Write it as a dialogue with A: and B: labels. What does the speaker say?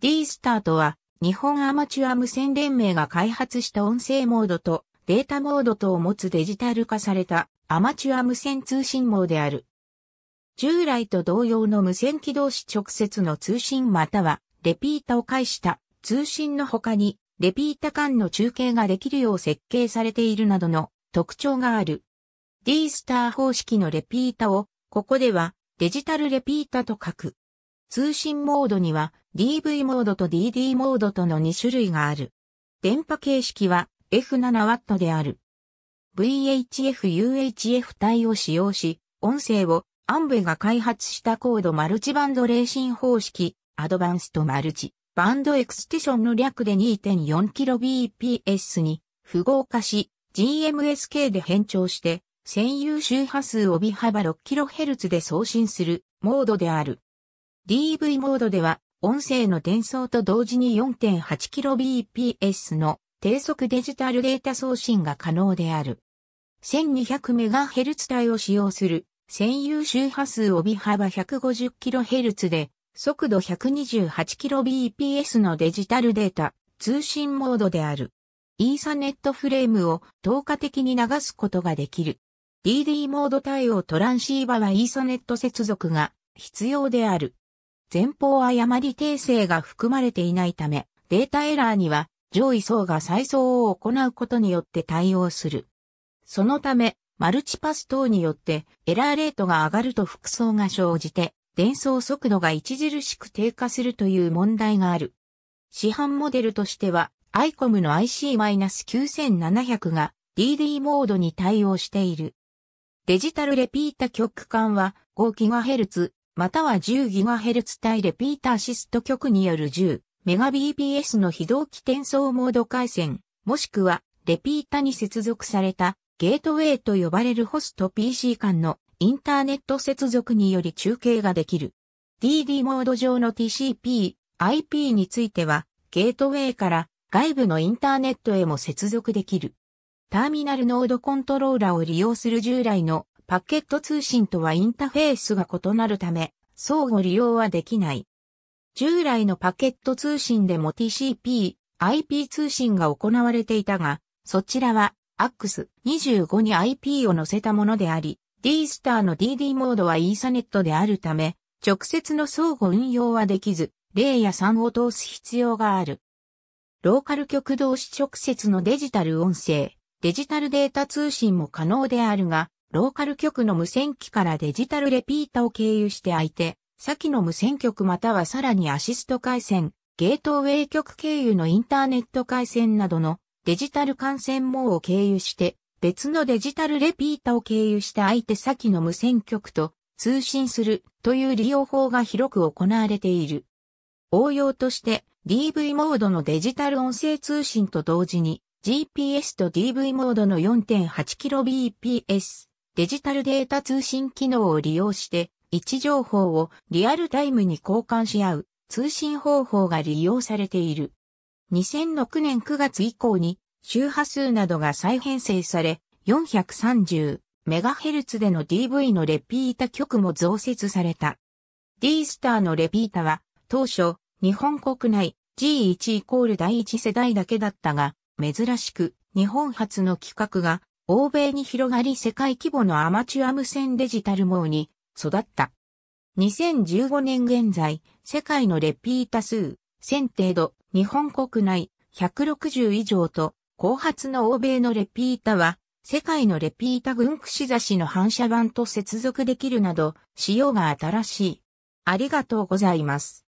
A: D スタートは日本アマチュア無線連盟が開発した音声モードとデータモードとを持つデジタル化されたアマチュア無線通信網である。従来と同様の無線機同士直接の通信またはレピータを介した通信の他にレピータ間の中継ができるよう設計されているなどの特徴がある。D スター方式のレピータをここではデジタルレピータと書く。通信モードには DV モードと DD モードとの2種類がある。電波形式は F7W である。VHF-UHF 帯を使用し、音声をアンベが開発した高度マルチバンドレーシン方式、アドバンストマルチ、バンドエクスティションの略で 2.4kbps に符号化し、GMSK で変調して、専有周波数帯幅 6kHz で送信するモードである。d v モードでは、音声の転送と同時に 4.8kbps の低速デジタルデータ送信が可能である。1200MHz 帯を使用する専有周波数帯幅 150kHz で速度 128kbps のデジタルデータ通信モードである。イーサネットフレームを透過的に流すことができる。DD モード対応トランシーバはイーサネット接続が必要である。前方誤り訂正が含まれていないため、データエラーには上位層が再送を行うことによって対応する。そのため、マルチパス等によってエラーレートが上がると複層が生じて、伝送速度が著しく低下するという問題がある。市販モデルとしては、ICOM の IC-9700 が DD モードに対応している。デジタルレピータ極間は 5GHz、または 10GHz 帯レピータアシスト局による 10Mbps の非同期転送モード回線、もしくはレピータに接続されたゲートウェイと呼ばれるホスト PC 間のインターネット接続により中継ができる。DD モード上の TCP、IP については、ゲートウェイから外部のインターネットへも接続できる。ターミナルノードコントローラを利用する従来のパケット通信とはインターフェースが異なるため、相互利用はできない。従来のパケット通信でも TCP、IP 通信が行われていたが、そちらは AX25 に IP を載せたものであり、D スターの DD モードはイーサネットであるため、直接の相互運用はできず、0や3を通す必要がある。ローカル局同士直接のデジタル音声、デジタルデータ通信も可能であるが、ローカル局の無線機からデジタルレピータを経由して相手、先の無線局またはさらにアシスト回線、ゲートウェイ局経由のインターネット回線などのデジタル感染網を経由して別のデジタルレピータを経由して相手先の無線局と通信するという利用法が広く行われている。応用として DV モードのデジタル音声通信と同時に GPS と DV モードの 4.8kbps デジタルデータ通信機能を利用して位置情報をリアルタイムに交換し合う通信方法が利用されている。2006年9月以降に周波数などが再編成され 430MHz での DV のレピータ局も増設された。D スターのレピータは当初日本国内 G1 イコール第1世代だけだったが珍しく日本初の規格が欧米に広がり世界規模のアマチュア無線デジタル網に育った。2015年現在、世界のレピータ数、1000程度、日本国内160以上と、後発の欧米のレピータは、世界のレピータ軍串刺しの反射板と接続できるなど、仕様が新しい。ありがとうございます。